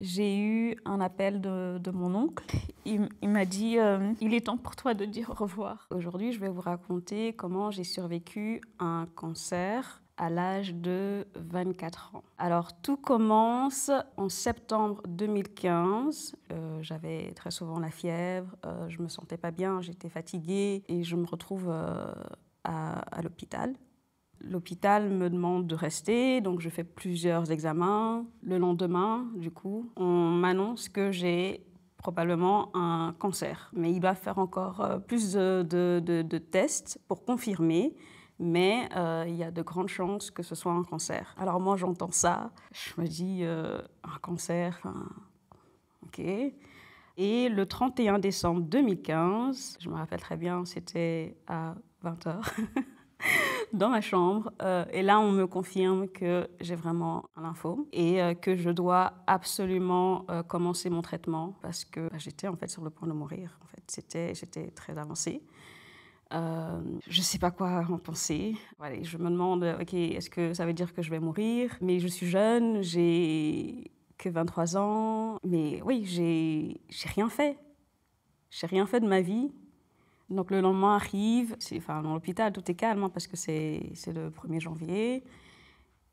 J'ai eu un appel de, de mon oncle. Il, m'a dit euh, Il est temps pour toi de dire au revoir. Aujourd'hui, je vais vous raconter comment j'ai survécu à un cancer à l'âge de 24 ans. Alors tout commence en septembre 2015. Euh, j'avais très souvent la fièvre, euh, je me sentais pas bien, j'étais fatiguée et je me retrouve à l'hôpital L'hôpital me demande de rester, donc je fais plusieurs examens. Le lendemain, du coup, on m'annonce que j'ai probablement un cancer. Mais il va faire encore euh, plus de, tests pour confirmer mais euh, il y a de grandes chances que ce soit un cancer. Alors moi j'entends ça, je me dis euh, un cancer, ok. Et le 31 décembre 2015, je me rappelle très bien, c'était à 20h. dans ma chambre. Euh, et là, on me confirme que j'ai vraiment un lymphome et euh, que je dois absolument euh, commencer mon traitement parce que bah, j'étais en fait sur le point de mourir. En fait, c'était, j'étais très avancée. je ne sais pas quoi en penser. je me demande, ok, est-ce que ça veut dire que je vais mourir Mais je suis jeune, j'ai que 23 ans, mais oui, j'ai rien fait. J'ai rien fait de ma vie. Donc le lendemain arrive, enfin, dans l'hôpital, tout est calme hein, parce que c'est le 1er janvier.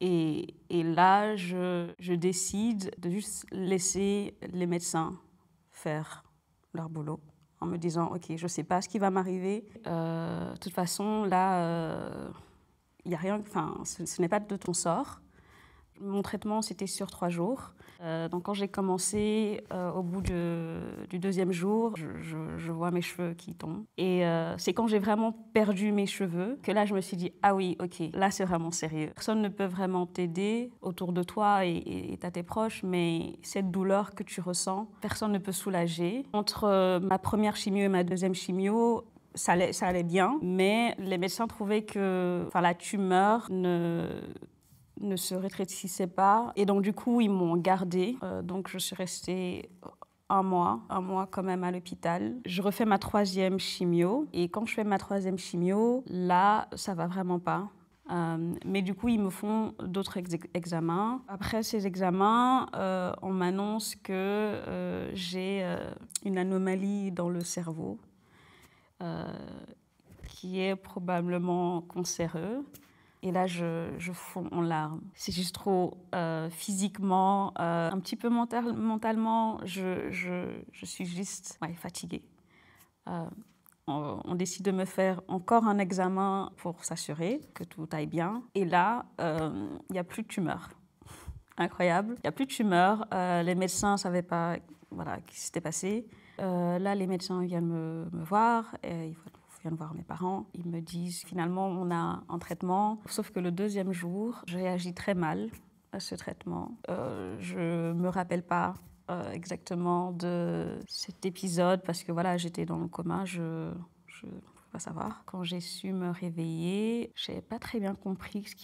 Et, et là, je, je, décide de juste laisser les médecins faire leur boulot en me disant, OK, je ne sais pas ce qui va m'arriver. Euh, de toute façon, là, il euh, y a rien, enfin, ce n'est pas de ton sort. Mon traitement, c'était sur trois jours. Euh, donc quand j'ai commencé, euh, au bout du deuxième jour, je, vois mes cheveux qui tombent. Et euh, c'est quand j'ai vraiment perdu mes cheveux que là, je me suis dit, ah oui, ok, là, c'est vraiment sérieux. Personne ne peut vraiment t'aider autour de toi et, à tes proches, mais cette douleur que tu ressens, personne ne peut soulager. Entre ma première chimio et ma deuxième chimio, ça allait, ça allait bien, mais les médecins trouvaient que la tumeur ne ne se rétrécissait pas. Et donc, du coup, ils m'ont gardée. Euh, donc, je suis restée un mois, un mois quand même à l'hôpital. Je refais ma troisième chimio. Et quand je fais ma troisième chimio, là, ça va vraiment pas. Euh, mais du coup, ils me font d'autres examens. Après ces examens, euh, on m'annonce que j'ai une anomalie dans le cerveau qui est probablement cancéreuse. Et là, je, je fonds en larmes. C'est juste trop euh, physiquement, euh, un petit peu mentalement, je, suis juste fatiguée. Euh, on, décide de me faire encore un examen pour s'assurer que tout aille bien. Et là, il n'y a plus de tumeur. Incroyable. Il n'y a plus de tumeur. les médecins ne savaient pas voilà, ce qui s'était passé. là, les médecins viennent me, me voir. Et ils voient viens voir mes parents. Ils me disent finalement on a un traitement. Sauf que le deuxième jour, je réagis très mal à ce traitement. Euh, je me rappelle pas euh, exactement de cet épisode parce que voilà, j'étais dans le coma. Je, je savoir. Quand j'ai su me réveiller, j'ai pas très bien compris ce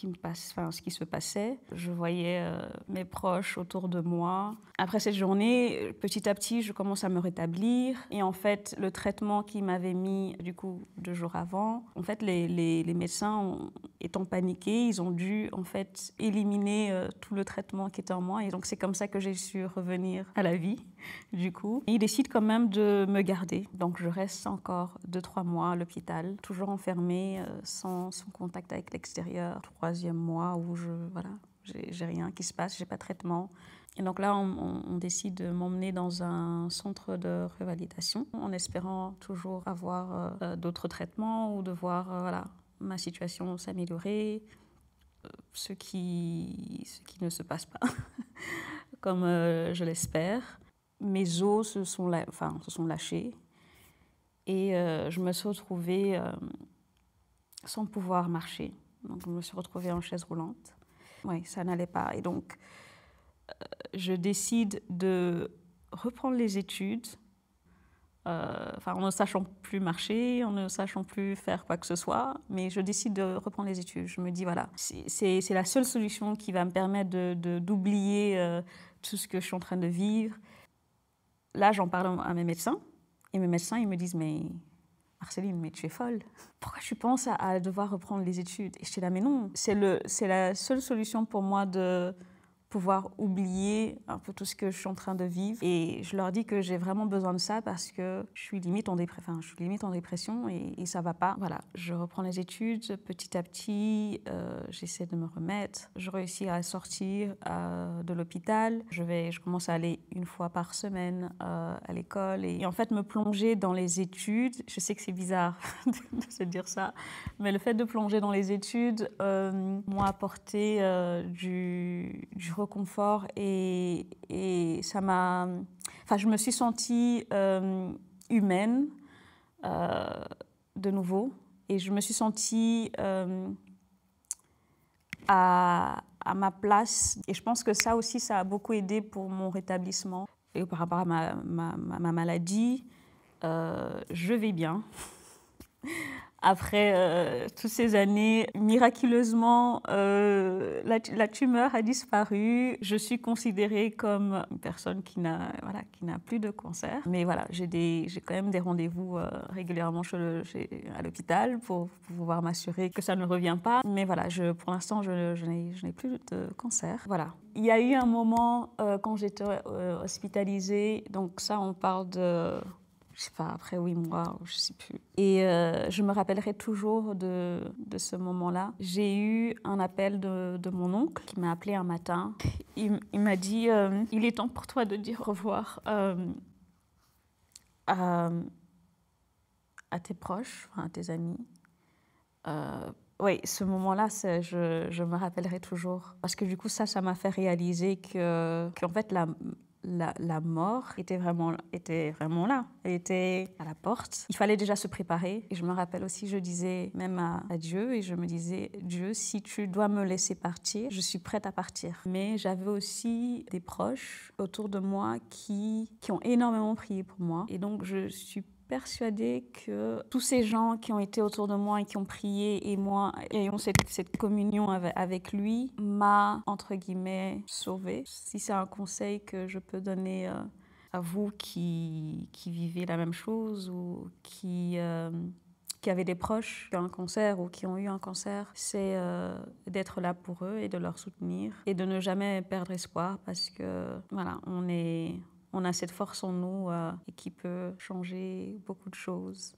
qui se passait. Je voyais euh, mes proches autour de moi. Après cette journée, petit à petit, je commence à me rétablir. Et en fait, le traitement qui m'avait mis du coup deux jours avant, en fait, les médecins ont, étant paniqués, ils ont dû en fait éliminer euh, tout le traitement qui était en moi. Et donc c'est comme ça que j'ai su revenir à la vie, du coup. ils décident quand même de me garder. Donc je reste encore 2-3 mois à l'hôpital, toujours enfermée, euh, sans, contact avec l'extérieur. Troisième mois où je, voilà, j'ai rien qui se passe, j'ai pas de traitement. Et donc là, on, décide de m'emmener dans un centre de revalidation en espérant toujours avoir euh, d'autres traitements ou de voir voilà, ma situation s'améliorer, euh, ce qui, ce qui ne se passe pas comme euh, je l'espère. Mes os se sont, enfin, se sont lâchés et euh, je me suis retrouvée sans pouvoir marcher. Donc, je me suis retrouvée en chaise roulante. Oui, ça n'allait pas. Et donc, je décide de reprendre les études euh, enfin, en ne sachant plus marcher, en ne sachant plus faire quoi que ce soit, mais je décide de reprendre les études. Je me dis, voilà, c'est la seule solution qui va me permettre d'oublier de, de euh, tout ce que je suis en train de vivre. Là, j'en parle à mes médecins, et mes médecins, ils me disent, mais Marceline, mais tu es folle. Pourquoi tu penses à, devoir reprendre les études Et je dis là, mais non, c'est la seule solution pour moi de pouvoir oublier un peu tout ce que je suis en train de vivre. Et je leur dis que j'ai vraiment besoin de ça parce que je suis limite en, dépre je suis limite en dépression et, ça ça va pas. Voilà, je reprends les études petit à petit, euh, j'essaie de me remettre. Je réussis à sortir euh, de l'hôpital. Je, vais, je commence à aller une fois par semaine euh, à l'école et, en fait me plonger dans les études. Je sais que c'est bizarre de se dire ça, mais le fait de plonger dans les études m'a apporté du, du confort et, et ça m'a. Enfin, je me suis sentie euh, humaine euh, de nouveau et je me suis sentie euh, à, à, ma place. Et je pense que ça aussi, ça a beaucoup aidé pour mon rétablissement. Et par rapport à ma, ma, ma maladie, je vais bien après euh, toutes ces années, miraculeusement, euh, la, tumeur a disparu. Je suis considérée comme une personne qui n'a voilà, qui n'a plus de cancer. Mais voilà, j'ai des j'ai quand même des rendez-vous euh, régulièrement chez à l'hôpital pour, pouvoir m'assurer que ça ne revient pas. Mais voilà, je, pour l'instant, je, je n'ai plus de cancer. Voilà. Il y a eu un moment quand j'étais hospitalisée, donc ça, on parle de je sais pas, après huit mois, je sais plus. Et euh, je me rappellerai toujours de, de ce moment-là. J'ai eu un appel de, de mon oncle qui m'a appelé un matin. Il, il m'a dit euh, Il est temps pour toi de dire au revoir à, euh, à, tes proches, à tes amis. oui, ce moment-là, je, je me rappellerai toujours. Parce que du coup, ça, ça m'a fait réaliser que, en fait, la la, mort était vraiment, était vraiment là. Elle était à la porte. Il fallait déjà se préparer. Et je me rappelle aussi, je disais même à, Dieu, et je me disais, Dieu, si tu dois me laisser partir, je suis prête à partir. Mais j'avais aussi des proches autour de moi qui, qui ont énormément prié pour moi. Et donc, je suis persuadée que tous ces gens qui ont été autour de moi et qui ont prié et moi ayant cette, cette communion avec, lui m'a, entre guillemets, sauvé Si c'est un conseil que je peux donner euh, à vous qui, qui, vivez la même chose ou qui, euh, qui avez des proches qui ont un cancer ou qui ont eu un cancer, c'est euh, d'être là pour eux et de leur soutenir et de ne jamais perdre espoir parce que voilà, on est, on a cette force en nous euh, qui peut changer beaucoup de choses.